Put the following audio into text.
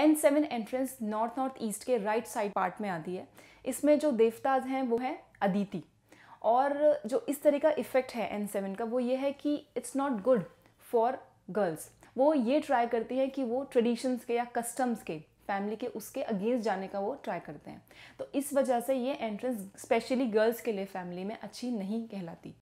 N seven entrance north north east के right side part में आती है इसमें जो देवताज हैं वो हैं अदिति और जो इस तरह का इफेक्ट है एन सेवन का वो ये है कि it's not good for girls वो ये ट्राई करती है कि वो ट्रेडिशंस के या कस्टम्स के फैमिली के उसके अगेंस्ट जाने का वो ट्राई करते हैं तो इस वजह से ये एंट्रेंस स्पेशली गर्ल्स के लिए फैमिली में अच्छी नहीं कहलाती